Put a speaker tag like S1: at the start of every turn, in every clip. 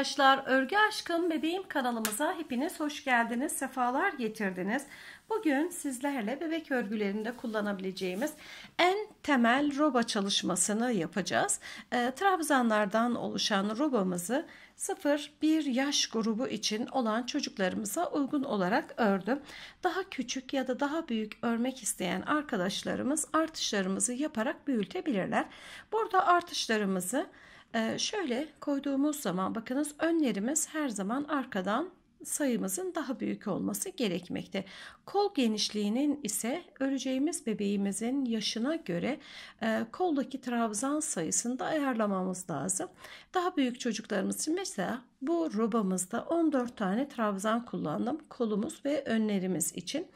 S1: arkadaşlar örgü aşkım bebeğim kanalımıza hepiniz hoş geldiniz sefalar getirdiniz bugün sizlerle bebek örgülerinde kullanabileceğimiz en temel roba çalışmasını yapacağız e, trabzanlardan oluşan robamızı 0-1 yaş grubu için olan çocuklarımıza uygun olarak ördüm. Daha küçük ya da daha büyük örmek isteyen arkadaşlarımız artışlarımızı yaparak büyütebilirler. Burada artışlarımızı ee, şöyle koyduğumuz zaman bakınız önlerimiz her zaman arkadan sayımızın daha büyük olması gerekmekte. Kol genişliğinin ise öreceğimiz bebeğimizin yaşına göre e, koldaki trabzan sayısını da ayarlamamız lazım. Daha büyük çocuklarımız için mesela bu robamızda 14 tane trabzan kullandım kolumuz ve önlerimiz için.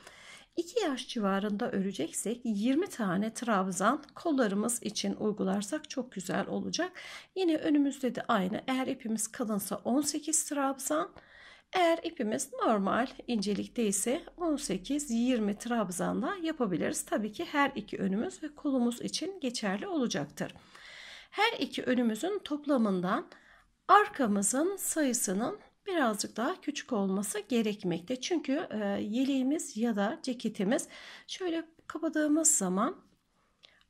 S1: 2 yaş civarında öreceksek 20 tane trabzan kollarımız için uygularsak çok güzel olacak. Yine önümüzde de aynı. Eğer ipimiz kalınsa 18 trabzan. Eğer ipimiz normal incelikte ise 18-20 trabzanla yapabiliriz. Tabii ki her iki önümüz ve kolumuz için geçerli olacaktır. Her iki önümüzün toplamından arkamızın sayısının birazcık daha küçük olması gerekmekte. Çünkü e, yeleğimiz ya da ceketimiz şöyle kapadığımız zaman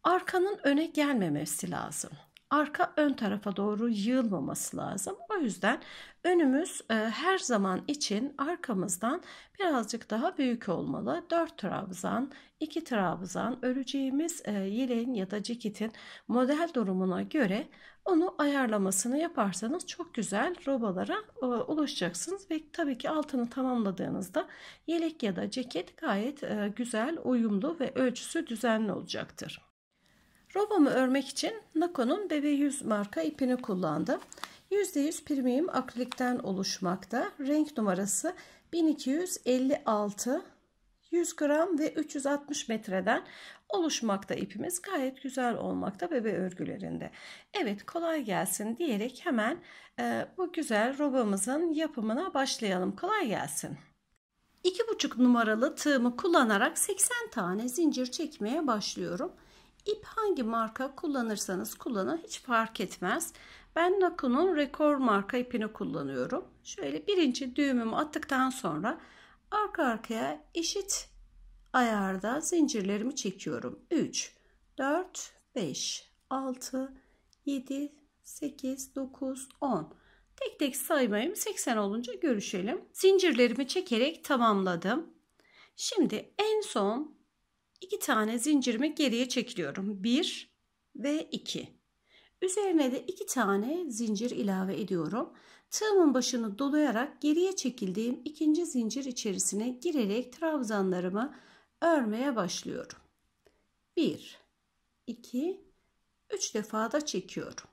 S1: arkanın öne gelmemesi lazım arka ön tarafa doğru yığılmaması lazım. O yüzden önümüz e, her zaman için arkamızdan birazcık daha büyük olmalı. 4 trabzan, 2 trabzan öreceğimiz e, yeleğin ya da ceketin model durumuna göre onu ayarlamasını yaparsanız çok güzel robalara e, ulaşacaksınız ve tabii ki altını tamamladığınızda yelek ya da ceket gayet e, güzel, uyumlu ve ölçüsü düzenli olacaktır. Robamı örmek için Nako'nun BB100 marka ipini kullandım. %100 primiyim akrilikten oluşmakta. Renk numarası 1256 100 gram ve 360 metreden oluşmakta ipimiz gayet güzel olmakta bebe örgülerinde. Evet kolay gelsin diyerek hemen e, bu güzel robamızın yapımına başlayalım. Kolay gelsin. 2,5 numaralı tığımı kullanarak 80 tane zincir çekmeye başlıyorum. İp hangi marka kullanırsanız kullanın hiç fark etmez. Ben Naku'nun rekor marka ipini kullanıyorum. Şöyle birinci düğümümü attıktan sonra arka arkaya eşit ayarda zincirlerimi çekiyorum. 3, 4, 5, 6, 7, 8, 9, 10. Tek tek saymayayım. 80 olunca görüşelim. Zincirlerimi çekerek tamamladım. Şimdi en son 2 tane zincirimi geriye çekiliyorum. 1 ve 2. Üzerine de 2 tane zincir ilave ediyorum. Tığımın başını dolayarak geriye çekildiğim ikinci zincir içerisine girerek trabzanlarımı örmeye başlıyorum. 1 2 3 defa da çekiyorum.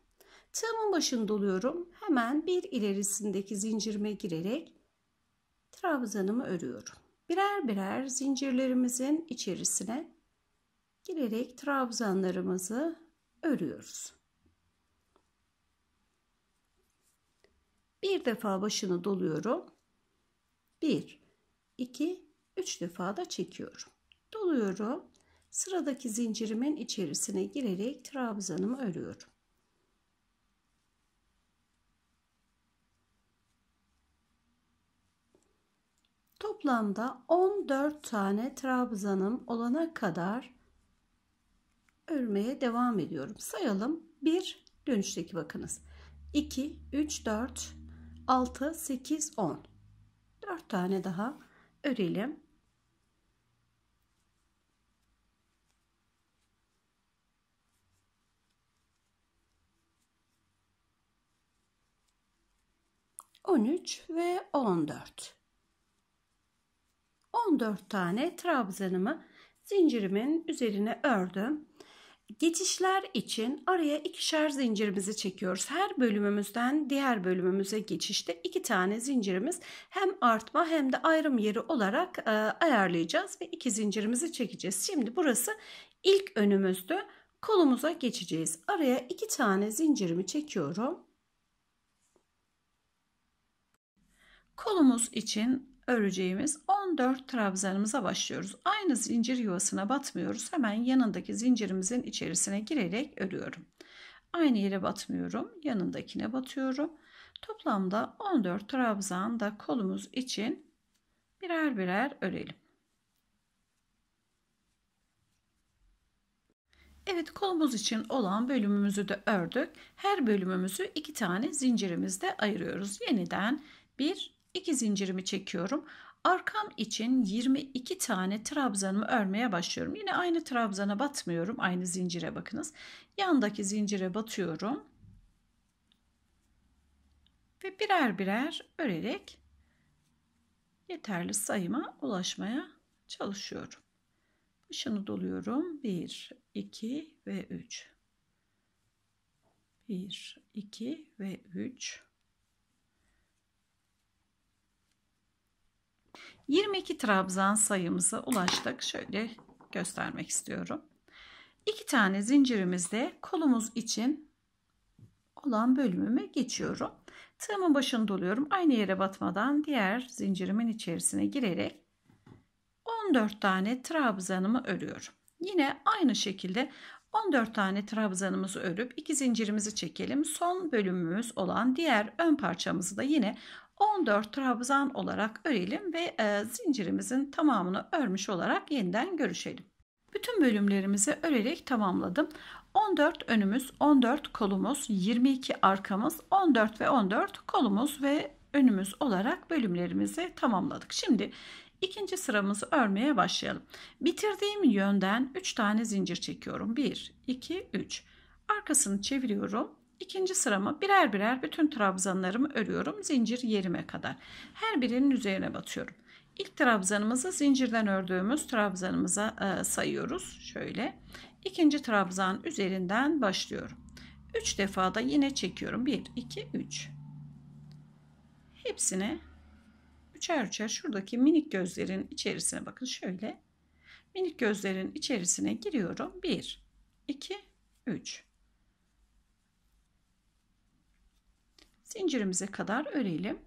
S1: Tığımın başını doluyorum. Hemen bir ilerisindeki zincirime girerek trabzanımı örüyorum birer birer zincirlerimizin içerisine girerek trabzanlarımızı örüyoruz. Bir defa başını doluyorum. Bir, iki, üç defa da çekiyorum. Doluyorum. Sıradaki zincirimin içerisine girerek trabzanımı örüyorum. Toplamda 14 tane trabzanım olana kadar örmeye devam ediyorum. Sayalım. 1 dönüşteki bakınız. 2, 3, 4, 6, 8, 10. 4 tane daha örelim. On üç ve on dört. 14 tane trabzanımı zincirimin üzerine ördüm. Geçişler için araya ikişer zincirimizi çekiyoruz. Her bölümümüzden diğer bölümümüze geçişte iki tane zincirimiz hem artma hem de ayrım yeri olarak e, ayarlayacağız ve iki zincirimizi çekeceğiz. Şimdi burası ilk önümüzdü. Kolumuza geçeceğiz. Araya iki tane zincirimi çekiyorum. Kolumuz için öreceğimiz 14 trabzanımıza başlıyoruz. Aynı zincir yuvasına batmıyoruz. Hemen yanındaki zincirimizin içerisine girerek örüyorum. Aynı yere batmıyorum. Yanındakine batıyorum. Toplamda 14 trabzan da kolumuz için birer birer örelim. Evet kolumuz için olan bölümümüzü de ördük. Her bölümümüzü iki tane zincirimizde ayırıyoruz. Yeniden bir 2 zincirimi çekiyorum. Arkam için 22 tane trabzanımı örmeye başlıyorum. Yine aynı trabzana batmıyorum. Aynı zincire bakınız. Yandaki zincire batıyorum. Ve birer birer örerek yeterli sayıma ulaşmaya çalışıyorum. Başını doluyorum. 1, 2 ve 3. 1, 2 ve 3. 22 trabzan sayımıza ulaştık. Şöyle göstermek istiyorum. 2 tane zincirimizde kolumuz için olan bölümüme geçiyorum. Tığımın başını doluyorum. Aynı yere batmadan diğer zincirimin içerisine girerek 14 tane trabzanımı örüyorum. Yine aynı şekilde 14 tane trabzanımızı örüp 2 zincirimizi çekelim. Son bölümümüz olan diğer ön parçamızı da yine 14 trabzan olarak örelim ve e, zincirimizin tamamını örmüş olarak yeniden görüşelim. Bütün bölümlerimizi örerek tamamladım. 14 önümüz, 14 kolumuz, 22 arkamız, 14 ve 14 kolumuz ve önümüz olarak bölümlerimizi tamamladık. Şimdi ikinci sıramızı örmeye başlayalım. Bitirdiğim yönden 3 tane zincir çekiyorum. 1, 2, 3. Arkasını çeviriyorum. İkinci sıramı birer birer bütün trabzanlarımı örüyorum zincir yerime kadar. Her birinin üzerine batıyorum. İlk trabzanımızı zincirden ördüğümüz trabzanımıza e, sayıyoruz. Şöyle. İkinci trabzan üzerinden başlıyorum. 3 defa da yine çekiyorum. 1 2 3. Hepsine üçer üçer şuradaki minik gözlerin içerisine bakın şöyle. Minik gözlerin içerisine giriyorum. 1 2 3 zincirimize kadar örelim.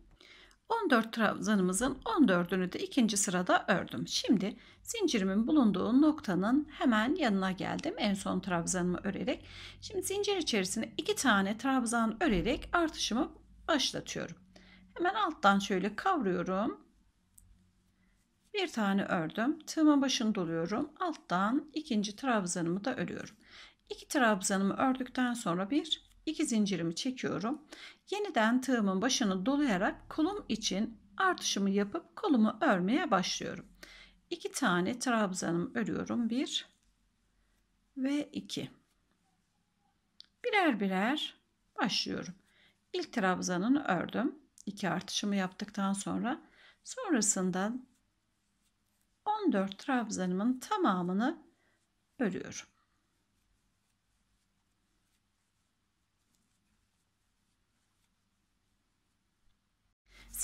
S1: 14 trabzanımızın 14'ünü de ikinci sırada ördüm. Şimdi zincirimin bulunduğu noktanın hemen yanına geldim. En son trabzanımı örerek. Şimdi zincir içerisine iki tane trabzan örerek artışımı başlatıyorum. Hemen alttan şöyle kavruyorum. Bir tane ördüm. Tığımın başını doluyorum. Alttan ikinci trabzanımı da örüyorum. İki trabzanımı ördükten sonra bir 2 zincirimi çekiyorum. Yeniden tığımın başını dolayarak kolum için artışımı yapıp kolumu örmeye başlıyorum. 2 tane trabzanımı örüyorum. Bir ve iki. Birer birer başlıyorum. İlk trabzanını ördüm. 2 artışımı yaptıktan sonra sonrasında 14 trabzanımın tamamını örüyorum.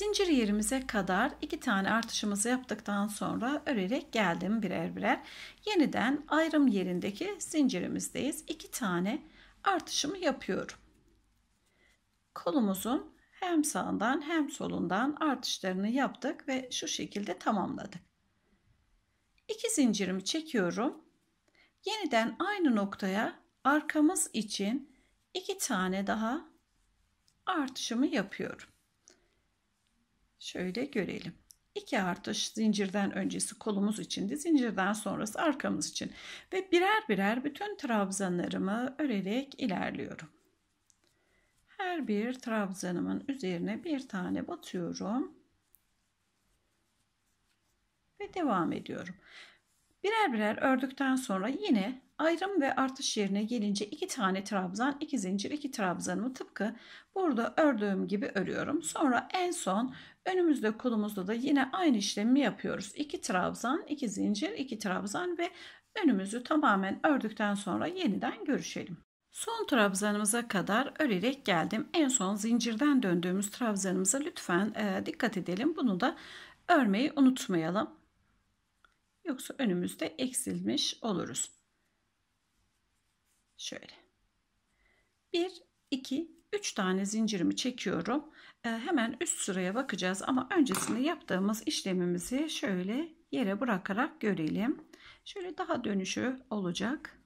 S1: Zincir yerimize kadar iki tane artışımızı yaptıktan sonra örerek geldim birer birer. Yeniden ayrım yerindeki zincirimizdeyiz. İki tane artışımı yapıyorum. Kolumuzun hem sağından hem solundan artışlarını yaptık ve şu şekilde tamamladık. İki zincirimi çekiyorum. Yeniden aynı noktaya arkamız için iki tane daha artışımı yapıyorum. Şöyle görelim. 2 artış zincirden öncesi kolumuz içindi, zincirden sonrası arkamız için ve birer birer bütün trabzanlarımı örerek ilerliyorum. Her bir trabzanımın üzerine bir tane batıyorum ve devam ediyorum. Birer birer ördükten sonra yine ayrım ve artış yerine gelince iki tane trabzan, iki zincir, iki trabzanımı tıpkı burada ördüğüm gibi örüyorum. Sonra en son önümüzde kolumuzda da yine aynı işlemi yapıyoruz. İki trabzan, iki zincir, iki trabzan ve önümüzü tamamen ördükten sonra yeniden görüşelim. Son trabzanımıza kadar örerek geldim. En son zincirden döndüğümüz trabzanımıza lütfen dikkat edelim. Bunu da örmeyi unutmayalım. Yoksa önümüzde eksilmiş oluruz. Şöyle. 1, 2, 3 tane zincirimi çekiyorum. Ee, hemen üst sıraya bakacağız ama öncesinde yaptığımız işlemimizi şöyle yere bırakarak görelim. Şöyle daha dönüşü olacak.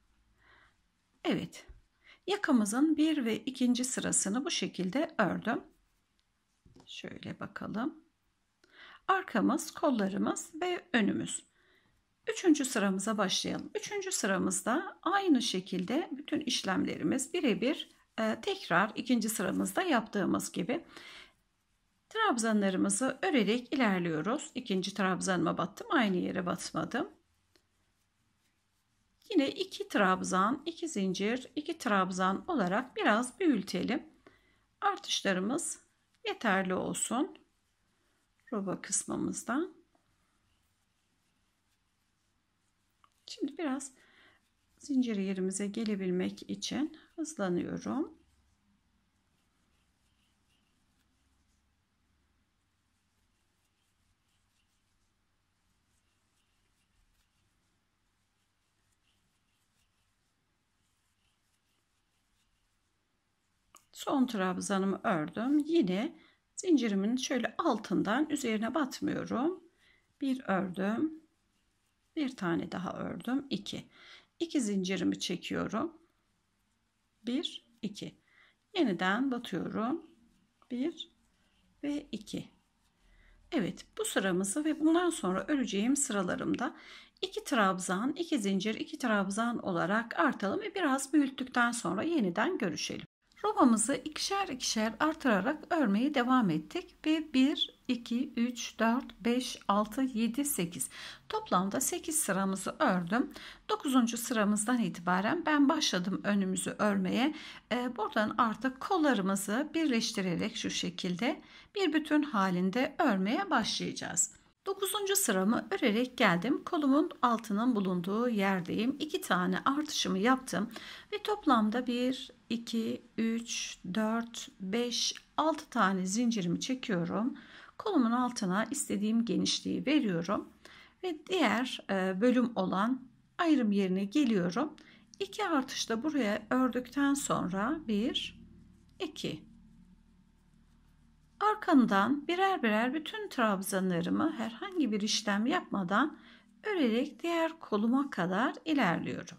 S1: Evet. Yakamızın bir ve ikinci sırasını bu şekilde ördüm. Şöyle bakalım. Arkamız, kollarımız ve önümüz. Üçüncü sıramıza başlayalım. Üçüncü sıramızda aynı şekilde bütün işlemlerimiz birebir e, tekrar ikinci sıramızda yaptığımız gibi trabzanlarımızı örerek ilerliyoruz. İkinci trabzanıma battım aynı yere batmadım. Yine iki trabzan, iki zincir, iki trabzan olarak biraz büyütelim. Artışlarımız yeterli olsun. Roba kısmımızdan. Şimdi biraz zincir yerimize gelebilmek için hızlanıyorum. son trabzanımı ördüm yine zincirimin şöyle altından üzerine batmıyorum bir ördüm bir tane daha ördüm. 2. 2 zincirimi çekiyorum. 1, 2. Yeniden batıyorum. 1 ve 2. Evet bu sıramızı ve bundan sonra öreceğim sıralarımda 2 trabzan, 2 zincir, 2 trabzan olarak artalım ve biraz büyüttükten sonra yeniden görüşelim. Robamızı ikişer ikişer artırarak örmeye devam ettik ve 1, 2, 3, 4, 5, 6, 7, 8. Toplamda 8 sıramızı ördüm. 9. sıramızdan itibaren ben başladım önümüzü örmeye. Ee, buradan artık kollarımızı birleştirerek şu şekilde bir bütün halinde örmeye başlayacağız. 9. sıramı örerek geldim. Kolumun altının bulunduğu yerdeyim. 2 tane artışımı yaptım ve toplamda 1 2 3 4 5 6 tane zincirimi çekiyorum. Kolumun altına istediğim genişliği veriyorum. Ve diğer e, bölüm olan ayrım yerine geliyorum. 2 artışta buraya ördükten sonra 1, 2. Arkamdan birer birer bütün trabzanlarımı herhangi bir işlem yapmadan örerek diğer koluma kadar ilerliyorum.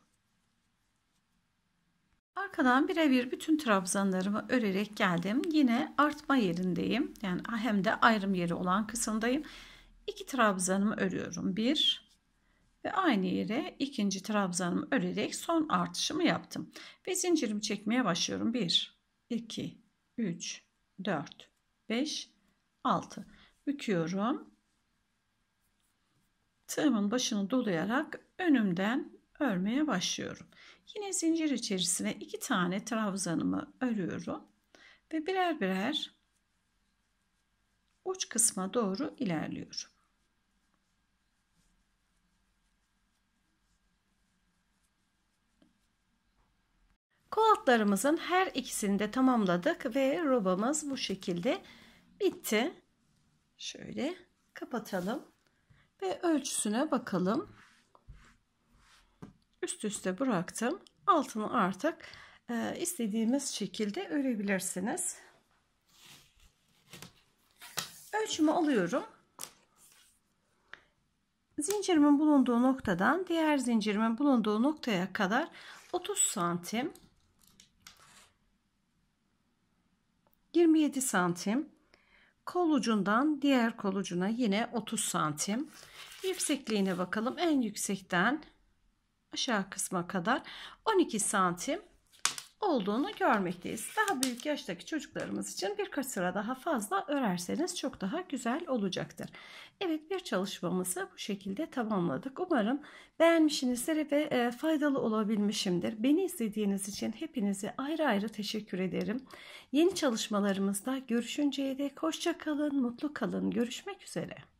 S1: Arkadan birebir bütün trabzanlarımı örerek geldim. Yine artma yerindeyim. Yani hem de ayrım yeri olan kısımdayım. İki trabzanımı örüyorum. Bir ve aynı yere ikinci trabzanımı örerek son artışımı yaptım. Ve zincirimi çekmeye başlıyorum. Bir, iki, üç, dört, beş, altı. Büküyorum. Tığımın başını dolayarak önümden örmeye başlıyorum. Yine zincir içerisine iki tane trabzanımı örüyorum ve birer birer uç kısma doğru ilerliyorum. Kolatlarımızın her ikisini de tamamladık ve robamız bu şekilde bitti. Şöyle kapatalım ve ölçüsüne bakalım üst üste bıraktım. Altını artık e, istediğimiz şekilde örebilirsiniz. Ölçümü alıyorum. Zincirimin bulunduğu noktadan diğer zincirimin bulunduğu noktaya kadar 30 santim 27 santim kol ucundan diğer kol ucuna yine 30 santim yüksekliğine bakalım en yüksekten aşağı kısma kadar 12 santim olduğunu görmekteyiz. Daha büyük yaştaki çocuklarımız için birkaç sıra daha fazla örerseniz çok daha güzel olacaktır. Evet bir çalışmamızı bu şekilde tamamladık. Umarım beğenmişsinizdir ve e, faydalı olabilmişimdir. Beni izlediğiniz için hepinize ayrı ayrı teşekkür ederim. Yeni çalışmalarımızda görüşünceye dek hoşça kalın, mutlu kalın. Görüşmek üzere.